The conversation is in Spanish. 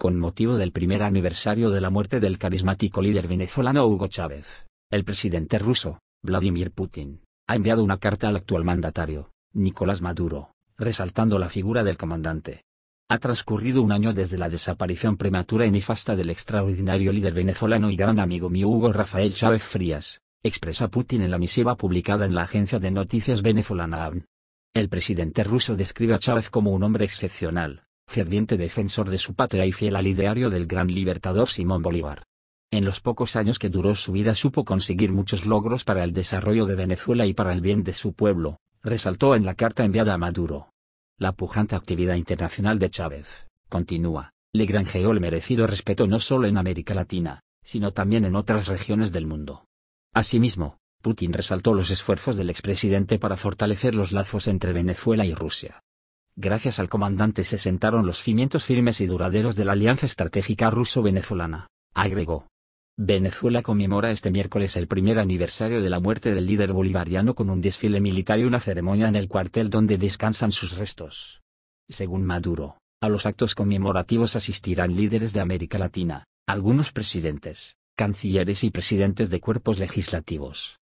con motivo del primer aniversario de la muerte del carismático líder venezolano Hugo Chávez. El presidente ruso, Vladimir Putin, ha enviado una carta al actual mandatario, Nicolás Maduro, resaltando la figura del comandante. Ha transcurrido un año desde la desaparición prematura y nefasta del extraordinario líder venezolano y gran amigo mío Hugo Rafael Chávez Frías, expresa Putin en la misiva publicada en la agencia de noticias venezolana Avn. El presidente ruso describe a Chávez como un hombre excepcional, ferviente defensor de su patria y fiel al ideario del gran libertador Simón Bolívar. En los pocos años que duró su vida supo conseguir muchos logros para el desarrollo de Venezuela y para el bien de su pueblo, resaltó en la carta enviada a Maduro. La pujante actividad internacional de Chávez, continúa, le granjeó el merecido respeto no solo en América Latina, sino también en otras regiones del mundo. Asimismo, Putin resaltó los esfuerzos del expresidente para fortalecer los lazos entre Venezuela y Rusia. Gracias al comandante se sentaron los cimientos firmes y duraderos de la alianza estratégica ruso-venezolana, agregó. Venezuela conmemora este miércoles el primer aniversario de la muerte del líder bolivariano con un desfile militar y una ceremonia en el cuartel donde descansan sus restos. Según Maduro, a los actos conmemorativos asistirán líderes de América Latina, algunos presidentes, cancilleres y presidentes de cuerpos legislativos,